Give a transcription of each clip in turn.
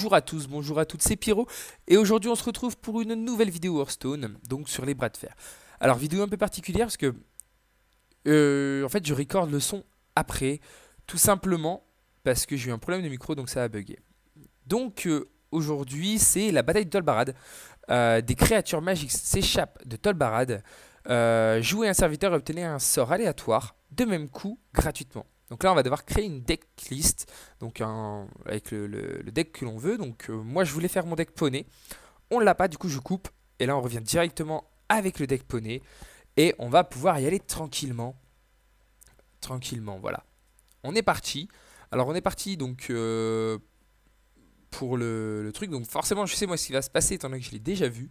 Bonjour à tous, bonjour à toutes, c'est Pierrot et aujourd'hui on se retrouve pour une nouvelle vidéo Hearthstone, donc sur les bras de fer. Alors vidéo un peu particulière parce que euh, en fait je recorde le son après, tout simplement parce que j'ai eu un problème de micro donc ça a bugué. Donc euh, aujourd'hui c'est la bataille de Tolbarad, euh, des créatures magiques s'échappent de Tolbarad, jouer un serviteur et obtenir un sort aléatoire de même coup gratuitement. Donc là, on va devoir créer une deck list, donc avec le, deck que l'on veut. Donc euh, moi, je voulais faire mon deck poney. On l'a pas, du coup, je coupe. Et là, on revient directement avec le deck poney. Et on va pouvoir y aller tranquillement. Tranquillement, voilà. On est parti. Alors, on est parti, donc... Euh, pour le, truc, donc forcément je sais moi ce qui va se passer étant donné que je l'ai déjà vu,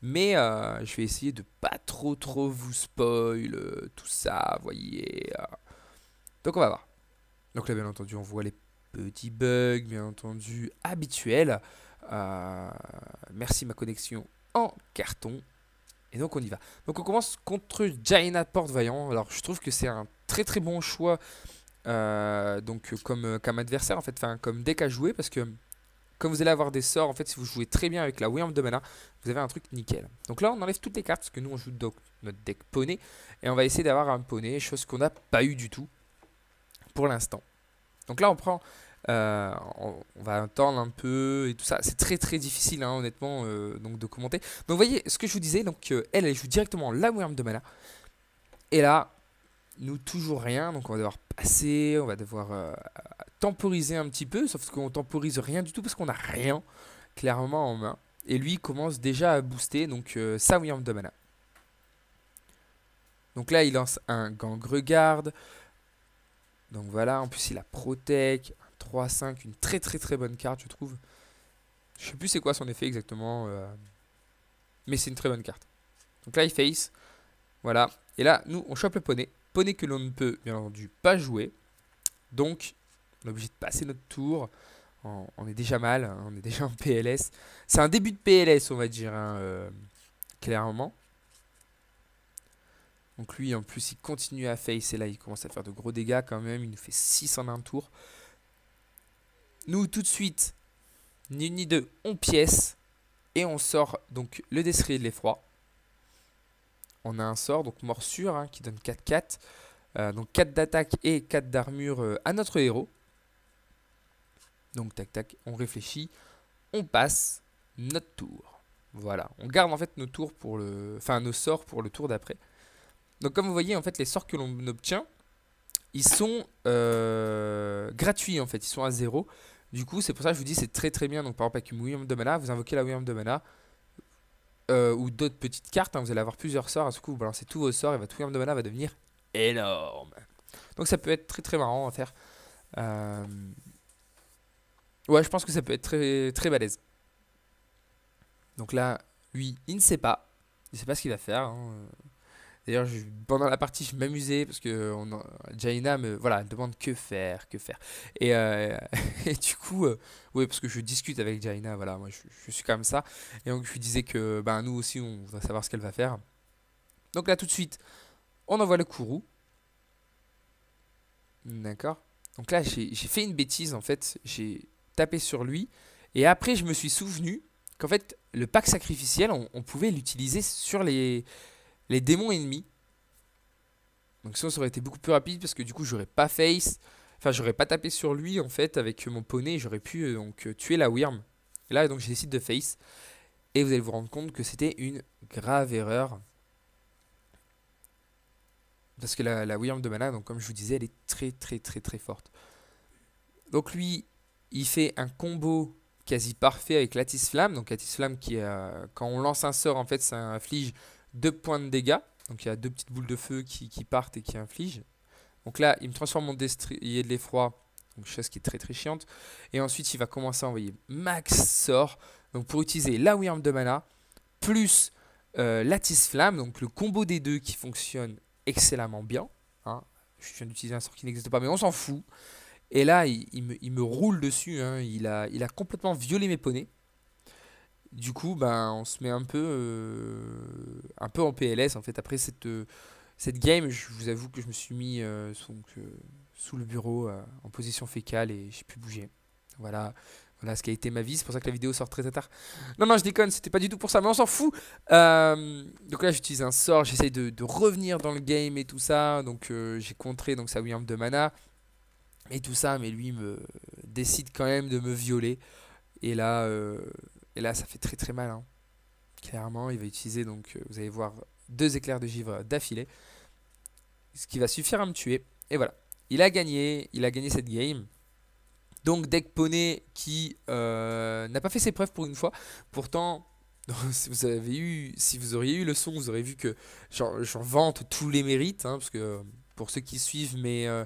mais euh, je vais essayer de pas trop trop vous spoil tout ça, voyez. Donc on va voir. Donc là, bien entendu, on voit les petits bugs, bien entendu, habituels. Euh, merci ma connexion en carton. Et donc on y va. Donc on commence contre Jaina Porte-Vaillant. Alors je trouve que c'est un très très bon choix euh, donc comme, comme, adversaire en fait, enfin comme deck à jouer parce que comme vous allez avoir des sorts en fait si vous jouez très bien avec la Wyrm de mana, vous avez un truc nickel. Donc là on enlève toutes les cartes parce que nous on joue notre deck poney et on va essayer d'avoir un poney, chose qu'on n'a pas eu du tout pour l'instant. Donc là, on prend, euh, on, va attendre un peu et tout ça. C'est très très difficile, hein, honnêtement, euh, donc de commenter. Donc, voyez ce que je vous disais. Donc, euh, elle, elle joue directement la Wyrm de mana. Et là, nous toujours rien. Donc, on va devoir passer, on va devoir temporiser un petit peu. Sauf qu'on temporise rien du tout parce qu'on n'a rien clairement en main. Et lui commence déjà à booster donc sa Wyrm de mana. Donc là, il lance un Gang Regarde. Donc voilà, en plus il a Protec, 3-5, une très très très bonne carte je trouve. Je sais plus c'est quoi son effet exactement, euh, mais c'est une très bonne carte. Donc là il face, voilà. Et là nous on chope le poney, poney que l'on ne peut bien entendu pas jouer. Donc on est obligé de passer notre tour. On, est déjà mal, hein, on est déjà en PLS. C'est un début de PLS on va dire, hein, euh, clairement. Donc lui, en plus, il continue à face. Et là, il commence à faire de gros dégâts quand même. Il nous fait 6 en un tour. Nous, tout de suite, ni une ni deux, on pièce. Et on sort donc le destrier de l'effroi. On a un sort, donc morsure, hein, qui donne 4-4. Euh, donc 4 d'attaque et 4 d'armure euh, à notre héros. Donc tac tac, on réfléchit, on passe notre tour. Voilà, on garde en fait nos tours pour le, enfin nos sorts pour le tour d'après. Donc comme vous voyez, en fait, les sorts que l'on obtient, ils sont euh, gratuits en fait, ils sont à zéro. Du coup, c'est pour ça que je vous dis c'est très très bien. Donc par exemple avec une William de mana, vous invoquez la William de mana euh, ou d'autres petites cartes, hein. vous allez avoir plusieurs sorts, à ce coup vous balancez tous vos sorts et votre William de mana va devenir énorme. Donc ça peut être très très marrant à faire. Euh, ouais, je pense que ça peut être très très balèze. Donc là, lui, il ne sait pas. Il ne sait pas ce qu'il va faire. Hein. D'ailleurs, pendant la partie, je m'amusais parce que on, Jaina me voilà, demande que faire, que faire. Et, euh, du coup, euh, oui, parce que je discute avec Jaina, voilà, moi je, je, suis comme ça. Et donc, je lui disais que ben, nous aussi, on va savoir ce qu'elle va faire. Donc là, tout de suite, on envoie le Kourou. D'accord Donc là, j'ai fait une bêtise en fait. J'ai tapé sur lui. Et après, je me suis souvenu qu'en fait, le pack sacrificiel, on pouvait l'utiliser sur les, les démons ennemis. Donc sinon ça aurait été beaucoup plus rapide parce que du coup j'aurais pas face, enfin j'aurais pas tapé sur lui en fait avec mon poney, j'aurais pu euh, donc euh, tuer la Wyrm. là donc j'ai décide de face et vous allez vous rendre compte que c'était une grave erreur. Parce que la, la Wyrm de mana, donc comme je vous disais, elle est très très très très forte. Donc lui, il fait un combo quasi parfait avec Latis Flamme. Donc Latis Flamme qui, est quand on lance un sort, en fait, ça inflige deux points de dégâts. Donc il y a deux petites boules de feu qui, partent et qui infligent. Donc là, il me transforme en destrier de l'effroi. Donc chose qui est très très chiante. Et ensuite, il va commencer à envoyer max sort. Donc pour utiliser la Wyrm de mana, plus euh, Lattice Flamme, donc le combo des deux qui fonctionne excellemment bien. Hein. Je viens d'utiliser un sort qui n'existe pas, mais on s'en fout. Et là, il, me, roule dessus. Hein. Il, a, il a complètement violé mes poneys du coup, ben, on se met un peu, euh, un peu en PLS en fait. Après cette, euh, cette game, je vous avoue que je me suis mis euh, sous, le bureau en position fécale et j'ai pu bouger. Voilà. Voilà ce qui a été ma vie, c'est pour ça que la vidéo sort très très tard. Non, non, je déconne, c'était pas du tout pour ça, mais on s'en fout. donc là, j'utilise un sort, j'essaye de, revenir dans le game et tout ça. Donc j'ai contré donc, sa William de mana et tout ça, mais lui me décide quand même de me violer. Et là, et là, ça fait très très mal. Hein. Clairement, il va utiliser, donc, euh, vous allez voir, deux éclairs de givre d'affilée. Ce qui va suffire à me tuer. Et voilà. Il a gagné. Il a gagné cette game. Donc, deck poney qui euh, n'a pas fait ses preuves pour une fois. Pourtant, si vous avez eu, si vous auriez eu le son, vous aurez vu que j'en vante tous les mérites, hein, parce que pour ceux qui suivent mes, euh,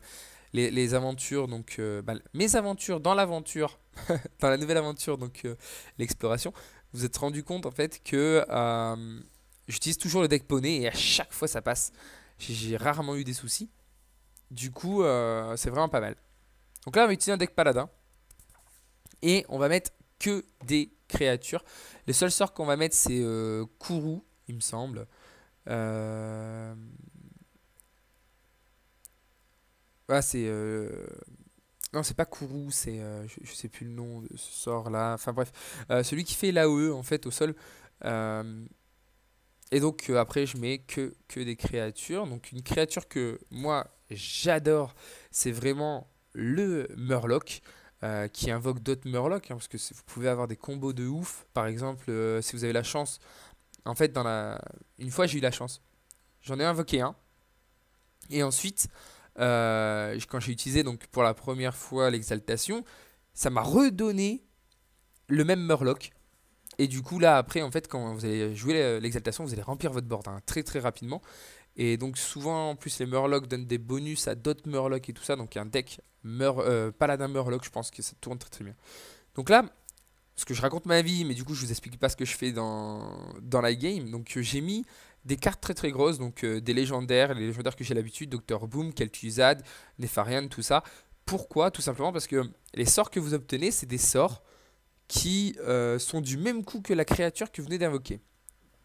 les, aventures, donc bah, mes aventures dans l'aventure dans la nouvelle aventure, donc euh, l'exploration, vous, êtes rendu compte en fait que euh, j'utilise toujours le deck poney et à chaque fois ça passe. J'ai rarement eu des soucis. Du coup, euh, c'est vraiment pas mal. Donc là, on va utiliser un deck paladin. Et on va mettre que des créatures. Les seuls sorts qu'on va mettre, c'est Kourou, il me semble. Ah, c'est non, c'est pas Kourou, c'est. Euh, je, sais plus le nom de ce sort-là. Enfin bref. Euh, celui qui fait l'AOE, en fait, au sol. Euh, et donc, après, je mets que, que des créatures. Donc, une créature que moi, j'adore, c'est vraiment le Murloc. qui invoque d'autres Murlocs, hein, parce que vous pouvez avoir des combos de ouf. Par exemple, si vous avez la chance, en fait, dans la... une fois j'ai eu la chance, j'en ai invoqué un, et ensuite euh, quand j'ai utilisé donc pour la première fois l'exaltation, ça m'a redonné le même Murloc. Et du coup, là, après, en fait, quand vous allez jouer l'exaltation, vous allez remplir votre board hein, très très rapidement. Et donc, souvent, en plus, les Murlocs donnent des bonus à d'autres Murlocs et tout ça. Donc, un deck Mur euh, Paladin Murloc, je pense que ça tourne très très bien. Donc là, ce que je raconte ma vie, mais du coup, je vous explique pas ce que je fais dans, dans la game. Donc, j'ai mis des cartes très très grosses, donc euh, des légendaires, les légendaires que j'ai l'habitude, Docteur Boom, Kel'Thuzad, Nefarian, tout ça. Pourquoi Tout simplement parce que les sorts que vous obtenez, c'est des sorts qui euh, sont du même coup que la créature que vous venez d'invoquer.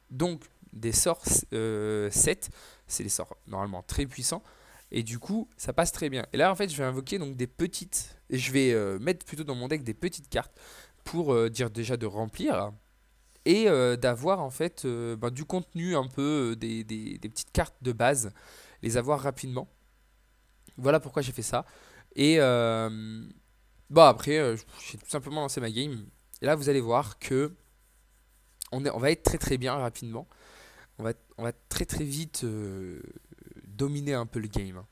Donc des sorts 7, euh, c'est des sorts normalement très puissants, et du coup ça passe très bien. Et là en fait je vais invoquer donc des petites, je vais mettre plutôt dans mon deck des petites cartes pour dire déjà de remplir et euh, d'avoir en fait euh, ben, du contenu un peu, euh, des, petites cartes de base, les avoir rapidement. Voilà pourquoi j'ai fait ça. Et bah après, j'ai tout simplement lancé ma game. Et là, vous allez voir que on, on va être très très bien rapidement. On va, on va très très vite dominer un peu le game.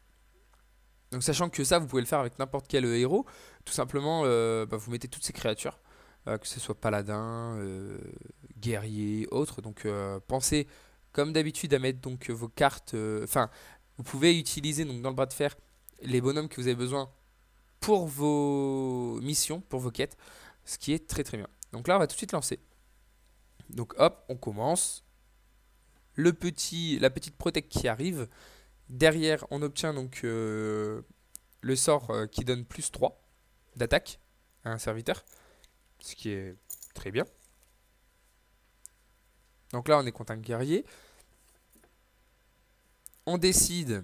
Donc sachant que ça, vous pouvez le faire avec n'importe quel héros. Tout simplement, ben, vous mettez toutes ces créatures. Euh, que ce soit paladin, euh, guerrier, autre. Donc euh, pensez comme d'habitude à mettre donc vos cartes. Enfin, vous pouvez utiliser donc dans le bras de fer les bonhommes que vous avez besoin pour vos missions, pour vos quêtes, ce qui est très très bien. Donc là, on va tout de suite lancer. Donc hop, on commence. Le petit, la petite protect qui arrive. Derrière, on obtient donc le sort qui donne plus 3 d'attaque à un serviteur ce qui est très bien. Donc là, on est contre un guerrier. On décide,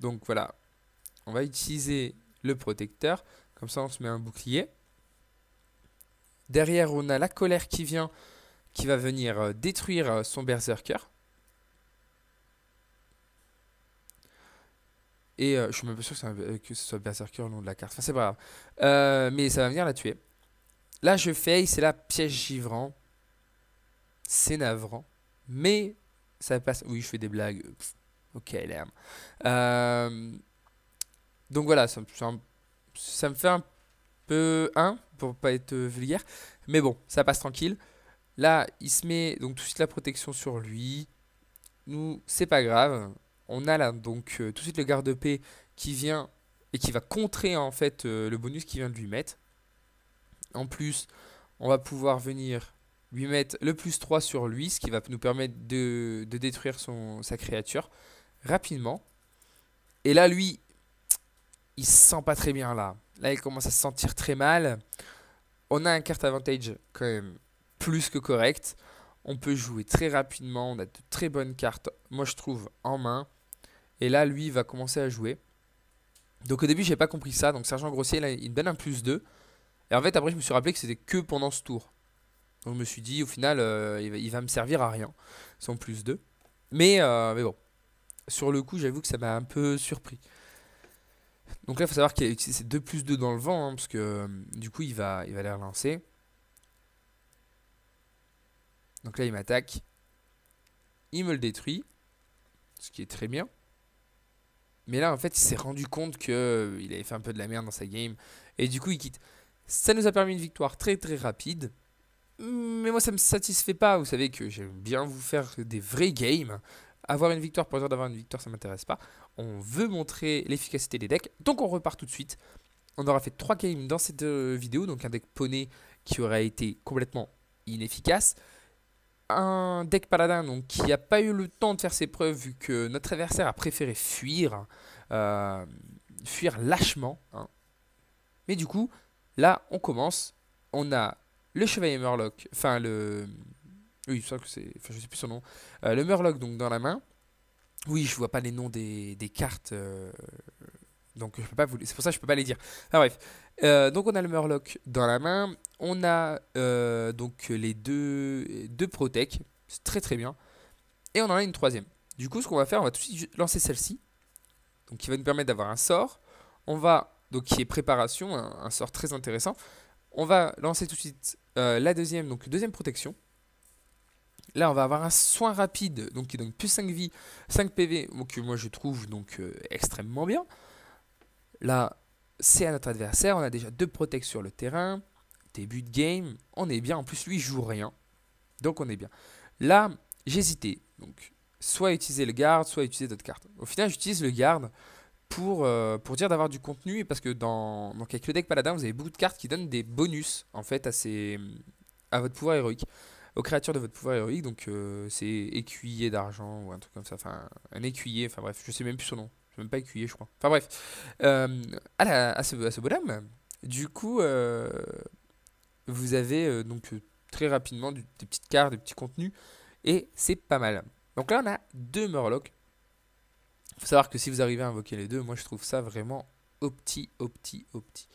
donc voilà, on va utiliser le protecteur. Comme ça, on se met un bouclier. Derrière, on a la colère qui vient, qui va venir euh, détruire euh, son berserker. Et je euh, je suis même pas sûr que, ce soit berserker au nom de la carte. Enfin, c'est pas grave. mais ça va venir la tuer. Là, je fais, c'est la piège givrant. C'est navrant. Mais ça passe. Oui, je fais des blagues. ok, l'air. Euh, donc voilà, ça, me fait un peu un, pour pas être vulgaire. Mais bon, ça passe tranquille. Là, il se met donc tout de suite la protection sur lui. Nous, c'est pas grave. On a là donc euh, tout de suite le garde-paix qui vient et qui va contrer en fait euh, le bonus qui vient de lui mettre. En plus, on va pouvoir venir lui mettre le plus 3 sur lui, ce qui va nous permettre de, détruire son, sa créature rapidement. Et là, lui, il se sent pas très bien là. Là, il commence à se sentir très mal. On a un carte Avantage quand même plus que correct. On peut jouer très rapidement. On a de très bonnes cartes, moi je trouve, en main. Et là, lui, il va commencer à jouer. Donc au début, j'ai pas compris ça. Donc Sergent Grossier, là, il donne un plus 2. Et en fait, après, je me suis rappelé que c'était que pendant ce tour. Donc, je me suis dit, au final, euh, il, va, me servir à rien, sans plus 2. Mais, euh, mais bon, sur le coup, j'avoue que ça m'a un peu surpris. Donc là, il faut savoir que c'est 2 plus 2 dans le vent, hein, parce que euh, du coup, il va, il va les relancer. Donc là, il m'attaque. Il me le détruit, ce qui est très bien. Mais là, en fait, il s'est rendu compte qu'il avait fait un peu de la merde dans sa game. Et du coup, il quitte. Ça nous a permis une victoire très très rapide. Mais moi, ça ne me satisfait pas. Vous savez que j'aime bien vous faire des vrais games. Avoir une victoire pour dire d'avoir une victoire, ça m'intéresse pas. On veut montrer l'efficacité des decks. Donc on repart tout de suite. On aura fait 3 games dans cette euh, vidéo. Donc un deck poney qui aurait été complètement inefficace. Un deck paladin donc, qui n'a pas eu le temps de faire ses preuves vu que notre adversaire a préféré fuir. Hein. Euh, fuir lâchement. Hein. Mais du coup, Là, on commence. On a le chevalier Murloc, enfin le. Oui, je sais que c'est. Enfin, je sais plus son nom. Euh, le Murloc, donc, dans la main. Oui, je vois pas les noms des, cartes. Euh, donc, je peux pas vous. C'est pour ça que je peux pas les dire. Enfin, ah, bref. Euh, donc, on a le Murloc dans la main. On a donc les deux, deux Protec. C'est très très bien. Et on en a une troisième. Du coup, ce qu'on va faire, on va tout de suite lancer celle-ci. Donc, qui va nous permettre d'avoir un sort. On va donc qui est préparation, un, sort très intéressant. On va lancer tout de suite euh, la deuxième, donc deuxième protection. Là, on va avoir un soin rapide, donc qui donne plus 5 vies, 5 PV, que moi je trouve donc euh, extrêmement bien. Là, c'est à notre adversaire, on a déjà deux protects sur le terrain, début de game, on est bien, en plus lui il joue rien, donc on est bien. Là, j'hésitais, donc soit utiliser le garde, soit utiliser d'autres cartes. Au final, j'utilise le garde pour, euh, pour dire d'avoir du contenu et parce que dans, donc avec le deck paladin vous avez beaucoup de cartes qui donnent des bonus en fait à, ces, à votre pouvoir héroïque aux créatures de votre pouvoir héroïque donc euh, c'est écuyer d'argent ou un truc comme ça enfin un écuyer enfin bref je sais même plus son nom je sais même pas écuyer je crois enfin bref euh, à, la, à, ce, à ce bonhomme du coup vous avez donc très rapidement des petites cartes des petits contenus et c'est pas mal donc là on a deux murlocs faut savoir que si vous arrivez à invoquer les deux, moi je trouve ça vraiment opti, opti, opti.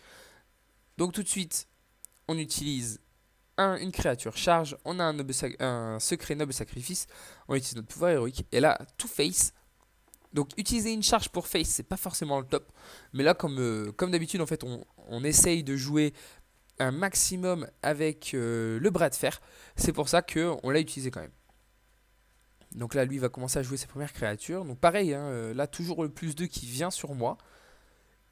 Donc tout de suite, on utilise une créature charge, on a un, secret noble sacrifice, on utilise notre pouvoir héroïque, et là, tout face. Donc utiliser une charge pour face, c'est pas forcément le top, mais là, comme, euh, comme d'habitude, en fait, on, essaye de jouer un maximum avec euh, le bras de fer, c'est pour ça qu'on l'a utilisé quand même. Donc là, lui, il va commencer à jouer ses premières créatures. Donc pareil, hein, euh, là, toujours le plus 2 qui vient sur moi.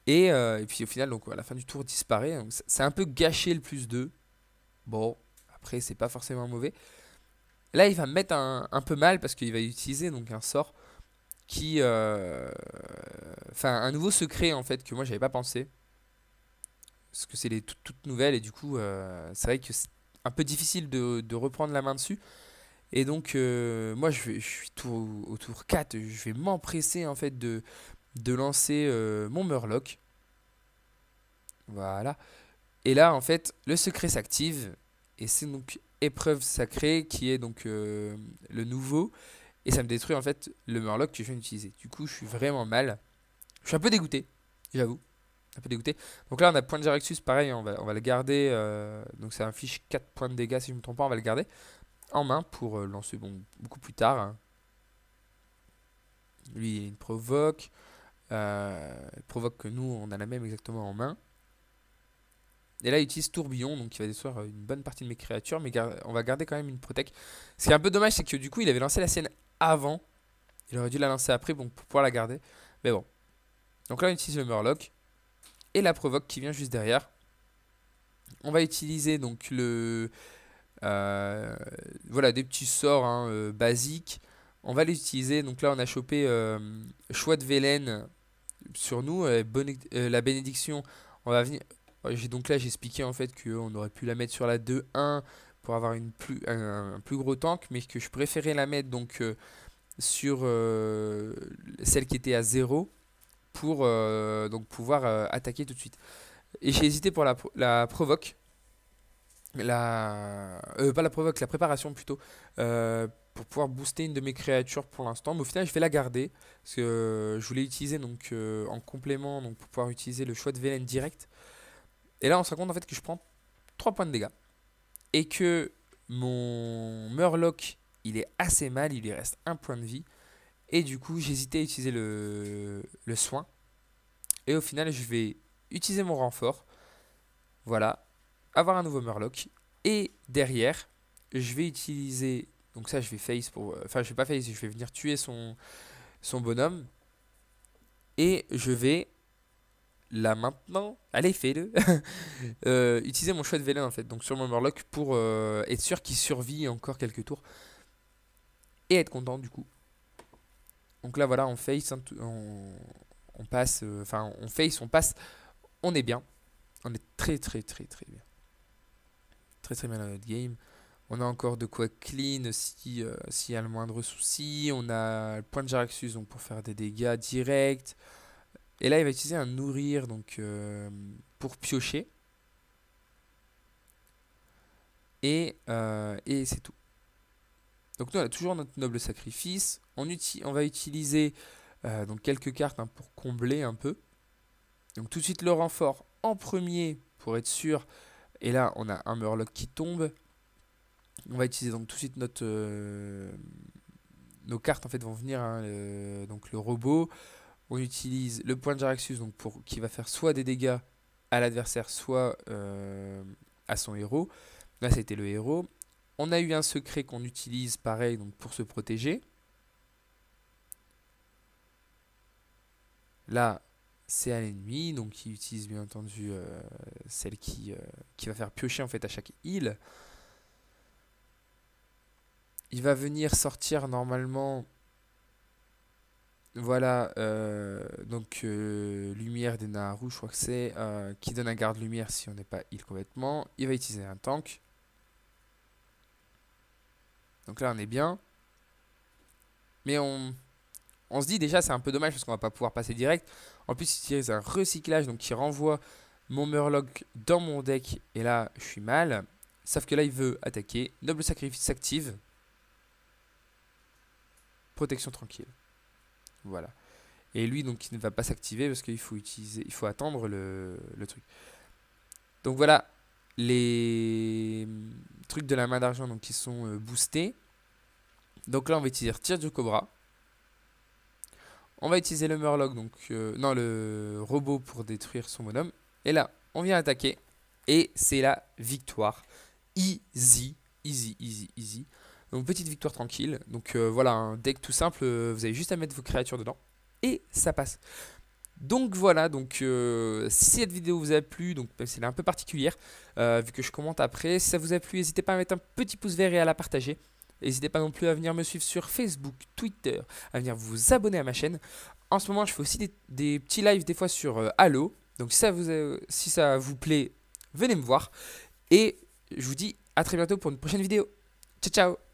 Euh, et, puis au final, donc, à la fin du tour, il disparaît. c'est un peu gâché le plus 2. Bon, après, c'est pas forcément mauvais. Là, il va me mettre un, peu mal parce qu'il va utiliser donc un sort qui. Euh, enfin, un nouveau secret en fait que moi j'avais pas pensé. Parce que c'est les toutes, nouvelles et du coup, c'est vrai que c'est un peu difficile de reprendre la main dessus. Et donc, euh, moi, je, vais, je suis tout, au tour 4. Je vais m'empresser, en fait, de, de lancer euh, mon Murloc. Voilà. Et là, en fait, le secret s'active. Et c'est donc épreuve sacrée qui est donc euh, le nouveau. Et ça me détruit, en fait, le Murloc que je viens d'utiliser. Du coup, je suis vraiment mal. Je suis un peu dégoûté, j'avoue. Un peu dégoûté. Donc là, on a point de Jarexus, pareil, on va, on va le garder. donc c'est un fiche 4 points de dégâts, si je ne me trompe pas, on va le garder en main pour euh, lancer bon, beaucoup plus tard. Hein. Lui, il provoque. Euh, il provoque que nous, on a la même exactement en main. Et là, il utilise Tourbillon, donc il va détruire euh, une bonne partie de mes créatures, mais on va garder quand même une Protect. Ce qui est un peu dommage, c'est que du coup, il avait lancé la scène avant. Il aurait dû la lancer après pour pouvoir la garder. Mais bon. Donc là, on utilise le Murloc et la Provoque qui vient juste derrière. On va utiliser donc le, euh, voilà, des petits sorts hein, euh, basiques. On va les utiliser. Donc là, on a chopé euh, Choix de Vélène sur nous. la bénédiction, on va venir. Donc là, j'expliquais en fait qu'on aurait pu la mettre sur la 2-1 pour avoir une plus, un, plus gros tank, mais que je préférais la mettre donc sur celle qui était à 0 pour donc pouvoir attaquer tout de suite. Et j'ai hésité pour la, la provoque, la euh, pas la provoque, la préparation plutôt euh, pour pouvoir booster une de mes créatures pour l'instant. Mais au final, je vais la garder parce que euh, je voulais utiliser donc en complément donc pour pouvoir utiliser le choix de Velen direct. Et là, on se rend compte en fait que je prends 3 points de dégâts et que mon Murloc il est assez mal, il lui reste un point de vie et du coup, j'hésitais à utiliser le, le soin. Et au final, je vais utiliser mon renfort. Voilà, avoir un nouveau Murloc. Et derrière, je vais utiliser. Donc ça, je vais face pour. Euh, enfin, je vais pas face, je vais venir tuer son, son bonhomme. Et je vais. Là maintenant, allez fais-le euh, Utiliser mon choix de vélin en fait Donc sur mon Murloc pour euh, être sûr qu'il survit encore quelques tours Et être content du coup Donc là voilà on face hein, On, passe Enfin on face, on passe On est bien On est très très très très bien très très bien à notre game. On a encore de quoi clean euh, s'il y a le moindre souci. On a le point de Jaraxus donc pour faire des dégâts directs. Et là, il va utiliser un nourrir donc, euh, pour piocher. Euh, et, c'est tout. Donc nous, on a toujours notre noble sacrifice. On, on va utiliser donc quelques cartes hein, pour combler un peu. Donc tout de suite le renfort en premier pour être sûr et là, on a un Murloc qui tombe. On va utiliser donc tout de suite notre. Euh, nos cartes en fait vont venir, hein, le, donc le robot. On utilise le point de Jaraxus donc pour, qui va faire soit des dégâts à l'adversaire, soit euh, à son héros. Là, c'était le héros. On a eu un secret qu'on utilise pareil donc pour se protéger. Là, c'est à l'ennemi, donc il utilise bien entendu euh, celle qui, euh, qui va faire piocher en fait à chaque île. Il va venir sortir normalement, voilà, euh, donc lumière des Naharu, je crois que c'est, qui donne un garde lumière si on n'est pas île complètement. Il va utiliser un tank. Donc là on est bien. Mais on, on se dit déjà c'est un peu dommage parce qu'on va pas pouvoir passer direct. En plus, utilise un recyclage donc qui renvoie mon Murloc dans mon deck. Et là, je suis mal. Sauf que là, il veut attaquer. Noble Sacrifice s'active. Protection tranquille. Voilà. Et lui, donc, il ne va pas s'activer parce qu'il faut utiliser, il faut attendre le, truc. Donc voilà, les trucs de la main d'argent donc qui sont euh, boostés. Donc là on va utiliser tir du cobra on va utiliser le Murloc, donc euh, non, le robot pour détruire son bonhomme. Et là, on vient attaquer. Et c'est la victoire. Easy, easy, easy, easy. Donc petite victoire tranquille. Donc euh, voilà, un deck tout simple. Euh, vous avez juste à mettre vos créatures dedans. Et ça passe. Donc voilà, donc si cette vidéo vous a plu, donc c'est un peu particulière, vu que je commente après, si ça vous a plu, n'hésitez pas à mettre un petit pouce vert et à la partager. N'hésitez pas non plus à venir me suivre sur Facebook, Twitter, à venir vous abonner à ma chaîne. En ce moment, je fais aussi des, petits lives des fois sur euh, Halo. Donc ça, si ça vous plaît, venez me voir. Et je vous dis à très bientôt pour une prochaine vidéo. Ciao, ciao